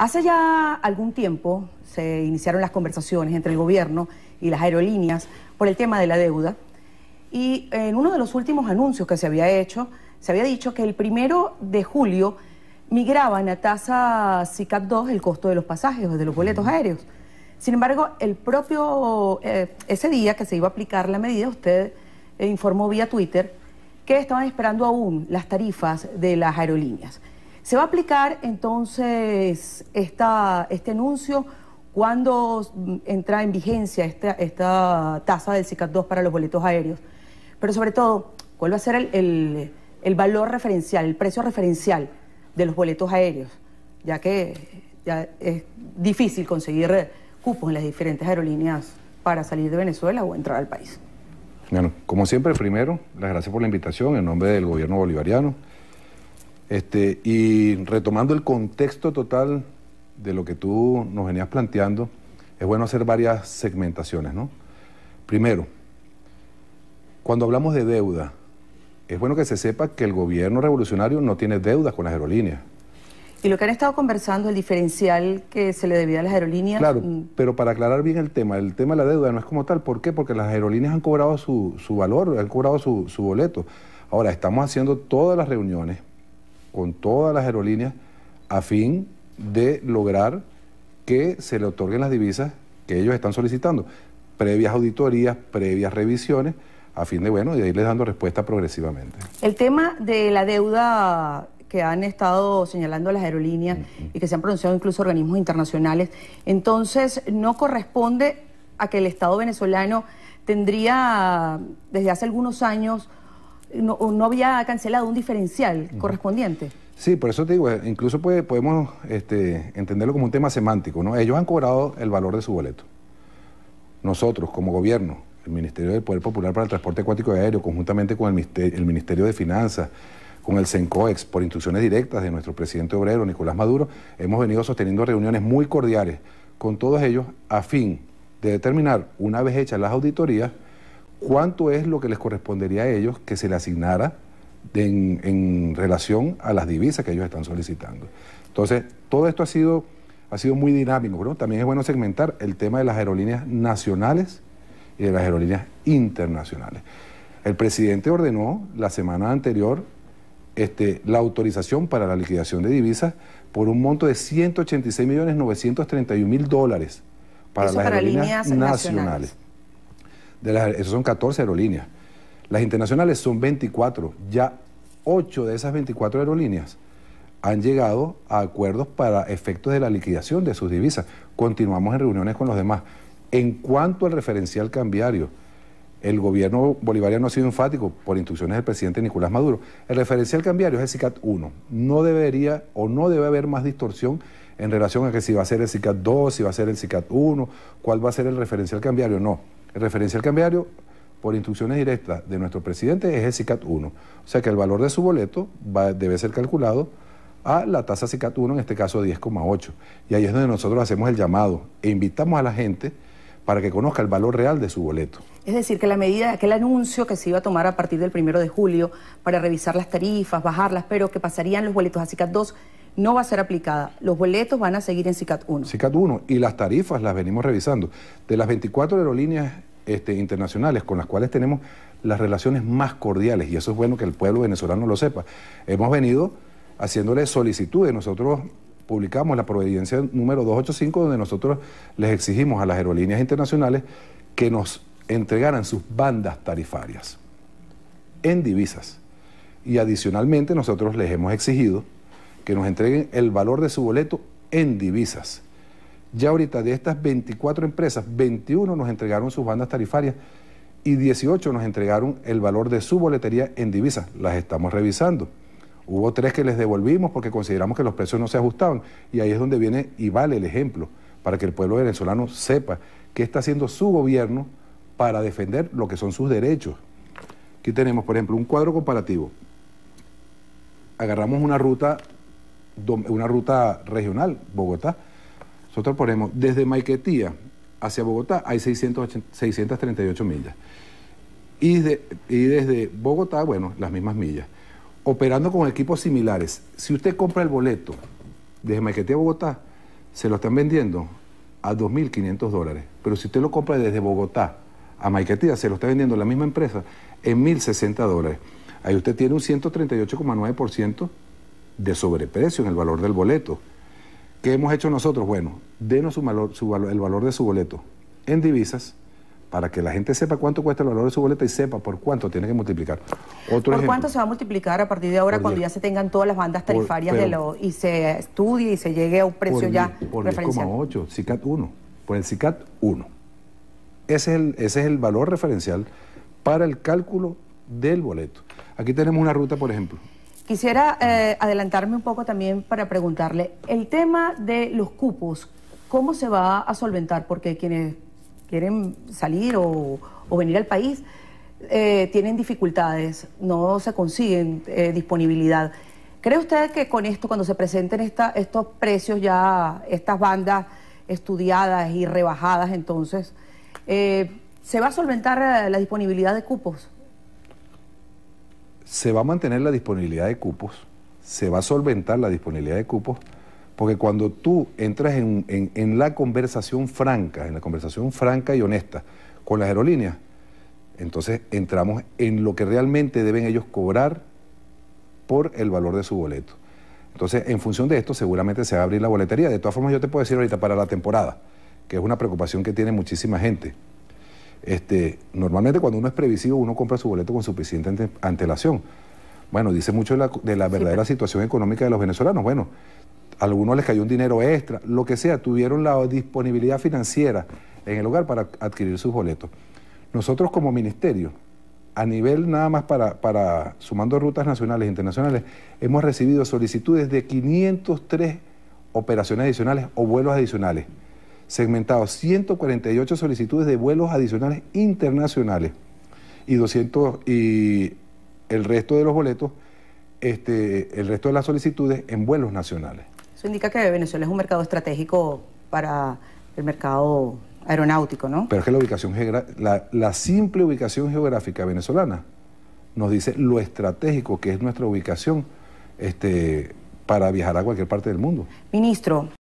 Hace ya algún tiempo se iniciaron las conversaciones entre el gobierno y las aerolíneas por el tema de la deuda y en uno de los últimos anuncios que se había hecho, se había dicho que el primero de julio migraban a tasa cicat 2 el costo de los pasajes, de los boletos aéreos. Sin embargo, el propio, eh, ese día que se iba a aplicar la medida, usted eh, informó vía Twitter que estaban esperando aún las tarifas de las aerolíneas. ¿Se va a aplicar entonces este anuncio? cuando entra en vigencia esta, esta tasa del CICAT 2 para los boletos aéreos? Pero sobre todo, ¿cuál va a ser el, valor referencial, el precio referencial de los boletos aéreos? Ya que ya es difícil conseguir cupos en las diferentes aerolíneas para salir de Venezuela o entrar al país. Bueno, como siempre, primero, las gracias por la invitación en nombre del gobierno bolivariano. Este, y retomando el contexto total de lo que tú nos venías planteando, es bueno hacer varias segmentaciones, ¿no? Primero, cuando hablamos de deuda, es bueno que se sepa que el gobierno revolucionario no tiene deudas con las aerolíneas. Y lo que han estado conversando, el diferencial que se le debía a las aerolíneas. Claro, mm. pero para aclarar bien el tema, el tema de la deuda no es como tal. ¿Por qué? Porque las aerolíneas han cobrado su, valor, han cobrado su, su boleto. Ahora, estamos haciendo todas las reuniones con todas las aerolíneas a fin de lograr que se le otorguen las divisas que ellos están solicitando, previas auditorías, previas revisiones, a fin de, bueno, de irles dando respuesta progresivamente. El tema de la deuda que han estado señalando las aerolíneas y que se han pronunciado incluso organismos internacionales, entonces no corresponde a que el Estado venezolano tendría desde hace algunos años no, había cancelado un diferencial correspondiente. Sí, por eso te digo, incluso podemos este, entenderlo como un tema semántico, ¿no? Ellos han cobrado el valor de su boleto. Nosotros, como gobierno, el Ministerio del Poder Popular para el Transporte Acuático y Aéreo, conjuntamente con el Ministerio, el Ministerio de Finanzas, con el CENCOEX, por instrucciones directas de nuestro presidente obrero, Nicolás Maduro, hemos venido sosteniendo reuniones muy cordiales con todos ellos a fin de determinar, una vez hechas las auditorías, cuánto es lo que les correspondería a ellos que se le asignara en, relación a las divisas que ellos están solicitando. Entonces, todo esto ha sido, ha sido muy dinámico, También es bueno segmentar el tema de las aerolíneas nacionales y de las aerolíneas internacionales. El presidente ordenó la semana anterior este, la autorización para la liquidación de divisas por un monto de 186.931.000 dólares para las aerolíneas nacionales. De son 14 aerolíneas. Las internacionales son 24. Ya 8 de esas 24 aerolíneas han llegado a acuerdos para efectos de la liquidación de sus divisas. Continuamos en reuniones con los demás. En cuanto al referencial cambiario, el gobierno bolivariano ha sido enfático por instrucciones del presidente Nicolás Maduro. El referencial cambiario es el CICAT 1. No debería o no debe haber más distorsión en relación a que si va a ser el CICAT 2, si va a ser el CICAT 1, cuál va a ser el referencial cambiario. No referencia al cambiario, por instrucciones directas de nuestro presidente, es el CICAT 1. O sea que el valor de su boleto debe ser calculado a la tasa CICAT 1, en este caso 10,8. Y ahí es donde nosotros hacemos el llamado e invitamos a la gente para que conozca el valor real de su boleto. Es decir, que la medida, aquel anuncio que se iba a tomar a partir del primero de julio para revisar las tarifas, bajarlas, pero que pasarían los boletos a CICAT 2 no va a ser aplicada. Los boletos van a seguir en CICAT 1. CICAT 1 y las tarifas las venimos revisando. De las 24 aerolíneas este, internacionales con las cuales tenemos las relaciones más cordiales, y eso es bueno que el pueblo venezolano lo sepa, hemos venido haciéndole solicitudes. Nosotros publicamos la providencia número 285 donde nosotros les exigimos a las aerolíneas internacionales que nos entregaran sus bandas tarifarias en divisas. Y adicionalmente nosotros les hemos exigido que nos entreguen el valor de su boleto en divisas. Ya ahorita de estas 24 empresas, 21 nos entregaron sus bandas tarifarias y 18 nos entregaron el valor de su boletería en divisas. Las estamos revisando. Hubo tres que les devolvimos porque consideramos que los precios no se ajustaban. Y ahí es donde viene y vale el ejemplo, para que el pueblo venezolano sepa qué está haciendo su gobierno para defender lo que son sus derechos. Aquí tenemos, por ejemplo, un cuadro comparativo. Agarramos una ruta una ruta regional, Bogotá. Nosotros ponemos desde Maiquetía hacia Bogotá hay 638 millas. Y, de, y desde Bogotá, bueno, las mismas millas. Operando con equipos similares. Si usted compra el boleto desde Maiquetía a Bogotá, se lo están vendiendo a 2.500 dólares. Pero si usted lo compra desde Bogotá a Maiquetía, se lo está vendiendo la misma empresa en 1.060 dólares. Ahí usted tiene un 138,9% de sobreprecio en el valor del boleto. ¿Qué hemos hecho nosotros? Bueno, denos su el valor de su boleto en divisas para que la gente sepa cuánto cuesta el valor de su boleto... y sepa por cuánto tiene que multiplicar. Otro ¿Por cuánto se va a multiplicar a partir de ahora cuando ya se tengan todas las bandas tarifarias de lo, y se estudie y se llegue a un precio ya por referencial? Por 10,8, CICAT 1, por el CICAT 1. es el, ese es el valor referencial para el cálculo del boleto. Aquí tenemos una ruta, por ejemplo, Quisiera eh, adelantarme un poco también para preguntarle, el tema de los cupos, ¿cómo se va a solventar? Porque quienes quieren salir o, venir al país eh, tienen dificultades, no se consiguen eh, disponibilidad. ¿Cree usted que con esto, cuando se presenten estos precios ya, estas bandas estudiadas y rebajadas entonces, se va a solventar la disponibilidad de cupos? se va a mantener la disponibilidad de cupos, se va a solventar la disponibilidad de cupos, porque cuando tú entras en, la conversación franca, en la conversación franca y honesta con las aerolíneas, entonces entramos en lo que realmente deben ellos cobrar por el valor de su boleto. Entonces, en función de esto, seguramente se va a abrir la boletería. De todas formas, yo te puedo decir ahorita para la temporada, que es una preocupación que tiene muchísima gente. Este, normalmente cuando uno es previsivo, uno compra su boleto con suficiente antelación. Bueno, dice mucho de la, verdadera situación económica de los venezolanos. Bueno, a algunos les cayó un dinero extra, lo que sea, tuvieron la disponibilidad financiera en el hogar para adquirir sus boletos. Nosotros como ministerio, a nivel nada más para, para sumando rutas nacionales e internacionales, hemos recibido solicitudes de 503 operaciones adicionales o vuelos adicionales segmentado 148 solicitudes de vuelos adicionales internacionales y 200 y el resto de los boletos, este, el resto de las solicitudes en vuelos nacionales. Eso indica que Venezuela es un mercado estratégico para el mercado aeronáutico, ¿no? Pero es que la ubicación la, la simple ubicación geográfica venezolana nos dice lo estratégico que es nuestra ubicación este, para viajar a cualquier parte del mundo. Ministro,